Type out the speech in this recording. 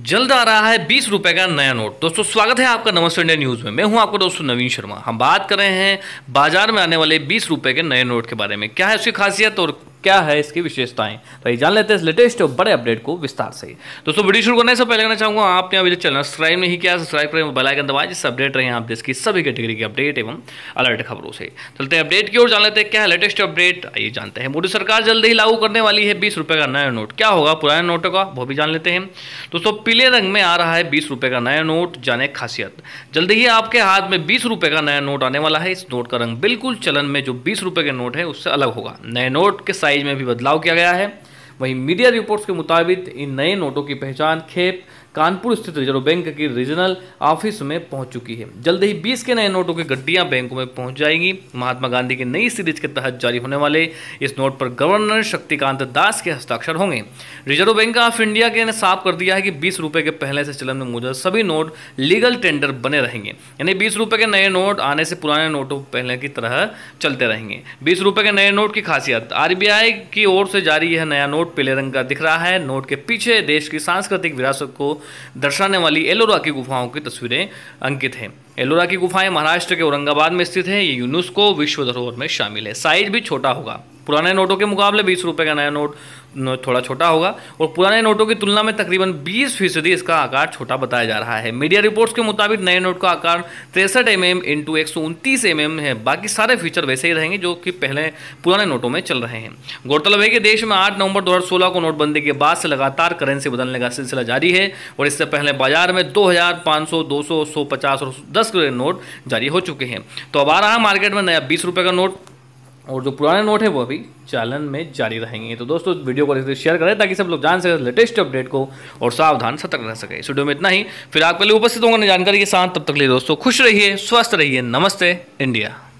जल्द आ रहा है बीस रुपए का नया नोट दोस्तों स्वागत है आपका नमस्ते इंडिया न्यूज़ में मैं हूं आपका दोस्तों नवीन शर्मा हम बात कर रहे हैं बाजार में आने वाले बीस रुपए के नए नोट के बारे में क्या है उसकी खासियत और क्या है इसकी विशेषताएं तो ये जान लेते हैं इस लेटेस्ट और बड़े अपडेट को विस्तार से दोस्तों वीडियो शुरू करने से पहले कहना चाहूंगा आपने अभी चैनल सब्सक्राइब नहीं किया सब्सक्राइब करें बेल आइकन दबाएं जिससे अपडेट रहे आप देश की सभी कैटेगरी के अपडेट एवं अलर्ट खबरों से चलते हैं अपडेट की ओर जान लेते हैं क्या है लेटेस्ट अपडेट आइए जानते हैं मोदी सरकार जल्द ही लागू करने वाली है बीस का नया नोट क्या होगा पुराने नोटों का वो भी जान लेते हैं दोस्तों पीले रंग में आ रहा है बीस का नया नोट जाने खासियत जल्द ही आपके हाथ में बीस का नया नोट आने वाला है इस नोट का रंग बिल्कुल चलन में जो बीस के नोट है उससे अलग होगा नए नोट के साइज साइज में भी बदलाव किया गया है वहीं मीडिया रिपोर्ट्स के मुताबिक इन नए नोटों की पहचान खेप कानपुर स्थित रिजर्व बैंक की रीजनल ऑफिस में पहुंच चुकी है जल्द ही 20 के नए नोटों की गड्डियां बैंकों में पहुंच जाएंगी महात्मा गांधी की नई सीरीज के तहत जारी होने वाले इस नोट पर गवर्नर शक्तिकांत दास के हस्ताक्षर होंगे रिजर्व बैंक ऑफ इंडिया के ने साफ कर दिया है कि बीस रुपये के पहले से चलन में मौजूद सभी नोट लीगल टेंडर बने रहेंगे यानी बीस रुपये के नए नोट आने से पुराने नोटों पहले की तरह चलते रहेंगे बीस रुपये के नए नोट की खासियत आर की ओर से जारी यह नया नोट पीले रंग का दिख रहा है नोट के पीछे देश की सांस्कृतिक विरासत को दर्शाने वाली एलोरा की गुफाओं की तस्वीरें अंकित हैं एलोरा की गुफाएं महाराष्ट्र के औरंगाबाद में स्थित हैं ये यूनेस्को विश्व धरोहर में शामिल है साइज भी छोटा होगा पुराने नोटों के मुकाबले बीस रुपये का नया नोट थोड़ा छोटा होगा और पुराने नोटों की तुलना में तकरीबन 20 फीसदी इसका आकार छोटा बताया जा रहा है मीडिया रिपोर्ट्स के मुताबिक नए नोट का आकार तिरसठ एम एम इंटू एक सौ उनतीस एम एम है बाकी सारे फीचर वैसे ही रहेंगे जो कि पहले पुराने नोटों में चल रहे हैं गौरतलब है कि देश में आठ नवंबर दो को नोटबंदी के बाद से लगातार करेंसी बदलने का सिलसिला जारी है और इससे पहले बाजार में दो हजार पाँच सौ दो सौ सौ पचास और दस नोट जारी हो चुके हैं तो अब आ रहा मार्केट में नया बीस रुपये का नोट और जो पुराने नोट है वो अभी चालन में जारी रहेंगे तो दोस्तों वीडियो को शेयर करें ताकि सब लोग जान सकें लेटेस्ट अपडेट को और सावधान सतर्क रह सके इस वीडियो में इतना ही फिर आप पहले उपस्थित होंगे जानकारी के साथ तब तक लिए दोस्तों खुश रहिए स्वस्थ रहिए नमस्ते इंडिया